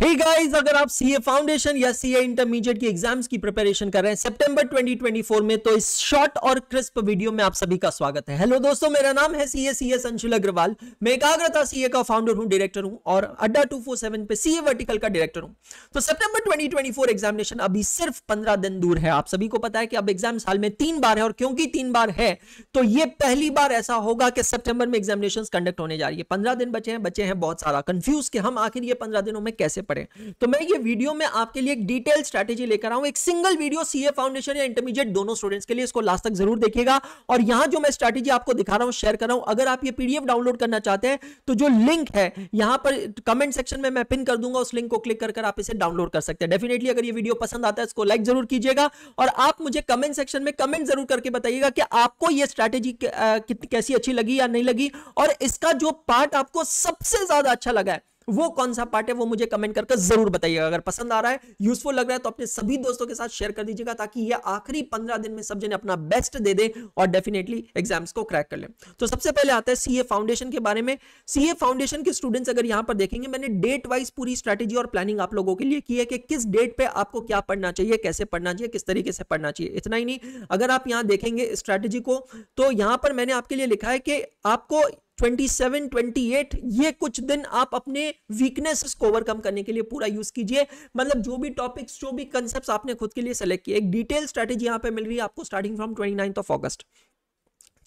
हे hey guys अगर आप CA foundation या सीए इंटरमीडिएट की एग्जाम्स की प्रिपरेशन कर रहे हैं सितंबर 2024 में तो इस शॉर्ट और क्रिस्प वीडियो में आप सभी का स्वागत है हेलो दोस्तों मेरा नाम है सीए सीए संशुल अग्रवाल मैं एकाग्रता सीए का फाउंडर हूं डायरेक्टर हूं और अड्डा 247 पे सीए वर्टिकल का डायरेक्टर हूं तो ट्वेंटी फोर एग्जामिनेशन अभी सिर्फ पंद्रह दिन दूर है आप सभी को पता है कि अब एग्जाम साल में तीन बार है और क्योंकि तीन बार है तो ये पहली बार ऐसा होगा कि सेप्टेंबर में एग्जामिनेशन कंडक्ट होने जा रही है पंद्रह दिन बचे हैं बचे हैं बहुत सारा कंफ्यूज के हम आखिर ये पंद्रह दिनों में कैसे पड़े तो मैं ये वीडियो में आपके लिए एक डिटेल स्ट्रैटेजी लेकर आऊँ एक सिंगल वीडियो सी फाउंडेशन या इंटरमीडिएट दोनों स्टूडेंट्स के लिए इसको लास्ट तक जरूर देखिएगा और यहाँ जो मैं स्ट्रैटेजी आपको दिखा रहा हूँ शेयर कर रहा हूँ अगर आप ये पीडीएफ डाउनलोड करना चाहते हैं तो जो लिंक है यहाँ पर कमेंट सेक्शन में मैं पिन कर दूंगा उस लिंक को क्लिक कर आप इसे डाउनलोड कर सकते हैं डेफिनेटली अगर ये वीडियो पसंद आता है इसको लाइक जरूर कीजिएगा और आप मुझे कमेंट सेक्शन में कमेंट जरूर करके बताइएगा कि आपको ये स्ट्रैटेजी कैसी अच्छी लगी या नहीं लगी और इसका जो पार्ट आपको सबसे ज्यादा अच्छा लगा है वो कौन सा पार्ट है वो मुझे कमेंट करके जरूर बताइएगा अगर पसंद आ रहा है यूजफुल लग रहा है तो अपने सभी दोस्तों के साथ शेयर कर दीजिएगा ताकि ये आखिरी पंद्रह दिन में सब जने अपना बेस्ट दे दें और डेफिनेटली एग्जाम्स को क्रैक कर लें तो सबसे पहले आता है सीए फाउंडेशन के बारे में सीए फाउंडेशन के स्टूडेंट्स अगर यहाँ पर देखेंगे मैंने डेट वाइज पूरी स्ट्रैटेजी और प्लानिंग आप लोगों के लिए की है कि किस डेट पर आपको क्या पढ़ना चाहिए कैसे पढ़ना चाहिए किस तरीके से पढ़ना चाहिए इतना ही नहीं अगर आप यहाँ देखेंगे स्ट्रैटेजी को तो यहाँ पर मैंने आपके लिए लिखा है कि आपको 27, 28 ये कुछ दिन आप अपने वीकनेस को ओवरकम करने के लिए पूरा यूज कीजिए मतलब जो भी टॉपिक्स जो भी कंसेप्ट आपने खुद के लिए सेलेक्ट किया एक डिटेल स्ट्रेटेजी यहाँ पे मिल रही है आपको starting from twenty of August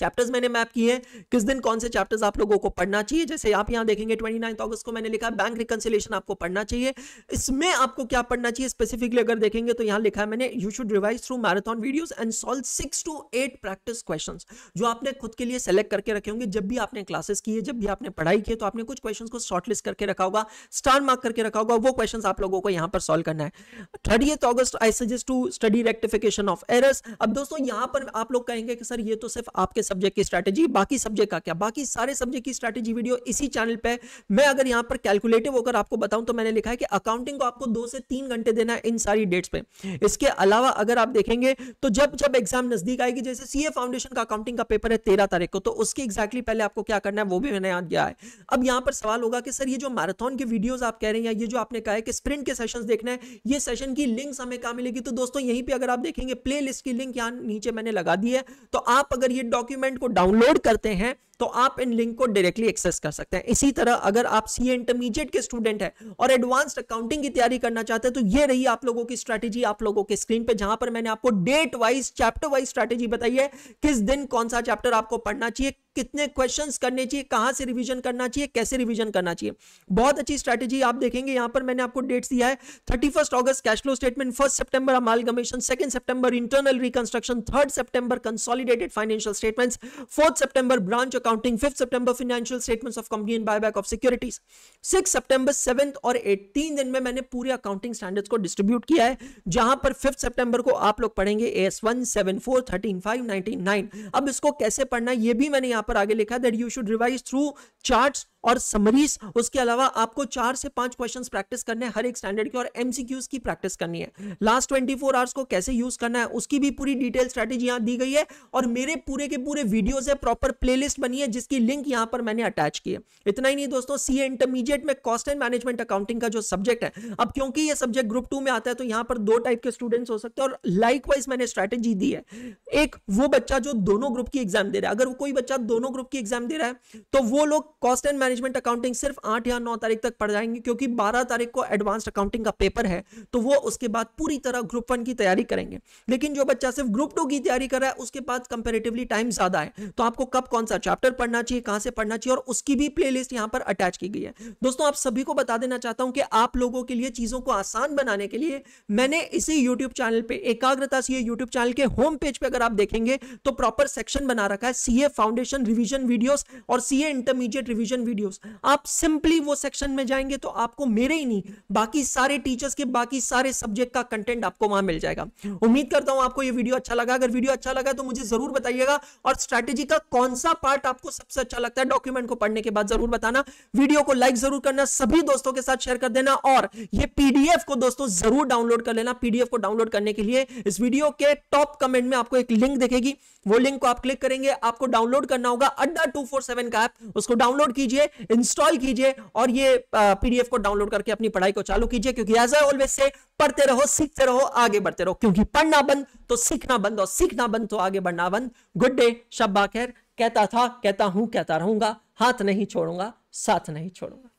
chapters मैंने मैप किए हैं किस दिन कौन से चैप्टर्स आप लोगों को पढ़ना चाहिए जैसे आप यहाँ देखेंगे ट्वेंटी नाइन्थ ऑगस्ट को मैंने लिखा बैंक रिकनसिलेशन आपको पढ़ना चाहिए इसमें आपको क्या पढ़ना चाहिए स्पेसिफिकली अगर देखेंगे तो यहाँ लिखा है मैंने you should revise through marathon videos and solve six to eight practice question जो आपने खुद के लिए सेलेक्ट करके रखे होंगे जब भी आपने क्लासेस किए जब भी आपने पढ़ाई की तो आपने कुछ क्वेश्चन को शॉर्टलिस्ट करके रखा होगा स्टार मार्क करके रखा होगा वो क्वेश्चन आप लोगों को यहाँ पर सॉल्व करना है thirty August I suggest to study rectification of errors अब दोस्तों यहाँ पर आप लोग कहेंगे कि सर ये तो सिर्फ आपके सब्जेक्ट की स्ट्रेटेजी बाकी सब्जेक्ट का क्या बाकी सारे सब्जेक्ट की स्ट्रेटेजी वीडियो इसी चैनल पे मैं अगर यहां पर कैलकुलेटिव होकर आपको बताऊं तो मैंने लिखा है कि अकाउंटिंग को आपको दो से तीन घंटे देना है इन सारी डेट्स पे इसके अलावा अगर आप देखेंगे तो जब जब एग्जाम नजदीक आएगी जैसे सीए फाउंडेशन का अकाउंटिंग का पेपर है तेरह तारीख को तो उसकी एक्जैक्टली पहले आपको क्या करना है वो भी मैंने याद किया है अब यहां पर सवाल होगा कि सर ये जो मैराथन के वीडियो आप कह रहे हैं ये जो आपने कहा है कि स्प्रिंट के सेशन देखना है ये सेशन की लिंक हमें कहा मिलेगी तो दोस्तों यहीं पर अगर आप देखेंगे प्ले की लिंक यहां नीचे मैंने लगा दी है तो आप अगर ये डॉक्यूमेंट डॉक्यूमेंट को डाउनलोड करते हैं तो आप इन लिंक को डायरेक्टली एक्सेस कर सकते हैं इसी तरह अगर आप सी इंटरमीडिएट के स्टूडेंट हैं और एडवांस्ड अकाउंटिंग की तैयारी करना चाहते हैं तो ये रही आप लोगों की स्ट्रैटेजी आप लोगों के स्क्रीन पे जहां पर मैंने आपको date wise chapter wise strategy बताई है किस दिन कौन सा चैप्टर आपको पढ़ना चाहिए कितने क्वेश्चंस करने चाहिए कहां से रिवीजन करना चाहिए कैसे रिवीजन करना चाहिए बहुत अच्छी स्ट्रैटेजी आप देखेंगे यहां पर मैंने आपको डेट्स दिया है thirty first August cash flow statement first September amalgamation second September internal reconstruction third September consolidated financial statements fourth September branch account accounting fifth सितंबर financial statements of company and buyback of securities six सितंबर seventh और eighteen दिन में मैंने पूरे accounting standards को distribute किया है जहां पर फिफ्थ सितंबर को आप लोग पढ़ेंगे A S one seven four thirteen five nineteen nine अब इसको कैसे पढ़ना है ये भी मैंने यहां पर आगे लिखा that you should revise through chart और समरीज उसके अलावा आपको चार से पांच क्वेश्चंस प्रैक्टिस करने हर एक स्टैंडर्ड के और एमसीक्यूज की प्रैक्टिस करनी है लास्ट ट्वेंटी फोर आवर्स को कैसे यूज करना है उसकी भी पूरी डिटेल स्ट्रैटेजी यहाँ दी गई है और मेरे पूरे के पूरे वीडियोज है प्रॉपर प्ले बनी है जिसकी लिंक यहाँ पर मैंने अटैच की है इतना ही नहीं दोस्तों सी इंटरमीडिएट में कॉस्ट एंड मैनेजमेंट अकाउंटिंग का जो सब्जेक्ट है अब क्योंकि ये सब्जेक्ट ग्रुप टू में आता है तो यहाँ पर दो टाइप के स्टूडेंट्स हो सकते हैं और लाइक मैंने स्ट्रैटेजी दी है एक वो बच्चा जो दोनों ग्रुप की एग्जाम दे रहा है अगर कोई बच्चा दोनों ग्रुप की एग्जाम दे रहा है तो वो लोग कॉस्ट एंड मैनेजमेंट अकाउंटिंग सिर्फ आठ या नौ तारीख तक पढ़ जाएंगे क्योंकि बारह तारीख को एडवांस अकाउंटिंग का पेपर है तो वो उसके बाद पूरी तरह ग्रुप वन की तैयारी करेंगे लेकिन जो बच्चा सिर्फ ग्रुप टू की तैयारी कर रहा है उसके पास कंपेरेटिवली टाइम ज्यादा है तो आपको कब कौन सा चैप्टर पढ़ना चाहिए कहां से पढ़ना चाहिए और उसकी भी प्ले लिस्ट पर अटैच की गई है दोस्तों आप सभी को बता देना चाहता हूं कि आप लोगों के लिए चीजों को आसान बनाने के लिए मैंने इसी यूट्यूब चैनल पर एकाग्रता से यूट्यूब चैनल के होम पेज पर अगर आप देखेंगे तो प्रॉपर सेक्शन बना रखा है सीए फाउंडेशन रिविजन वीडियो और CA intermediate revision video videos आप सिंपली वो सेक्शन में जाएंगे तो आपको मेरे ही नहीं बाकी सारे टीचर्स के बाकी सारे सब्जेक्ट का कंटेंट आपको वहां मिल जाएगा उम्मीद करता हूं आपको ये वीडियो अच्छा लगा अगर वीडियो अच्छा लगा तो मुझे जरूर बताइएगा और स्ट्रैटेजी का कौन सा पार्ट आपको सबसे अच्छा लगता है डॉक्यूमेंट को पढ़ने के बाद जरूर बताना वीडियो को लाइक जरूर करना सभी दोस्तों के साथ शेयर कर देना और ये पीडीएफ को दोस्तों जरूर डाउनलोड कर लेना पीडीएफ को डाउनलोड करने के लिए इस वीडियो के टॉप कमेंट में आपको एक लिंक देखेगी वो लिंक को आप क्लिक करेंगे आपको डाउनलोड करना होगा अड्डा टू फोर सेवन का ऐप उसको डाउनलोड कीजिए इंस्टॉल कीजिए और ये पीडीएफ को डाउनलोड करके अपनी पढ़ाई को चालू कीजिए क्योंकि एज आई ऑलवेज से पढ़ते रहो सीखते रहो आगे बढ़ते रहो क्योंकि पढ़ना बंद तो सीखना बंद और सीखना बंद तो आगे बढ़ना बंद गुड डे शब्बा खैर कहता था कहता हूं कहता रहूंगा हाथ नहीं छोड़ूंगा साथ नहीं छोड़ूंगा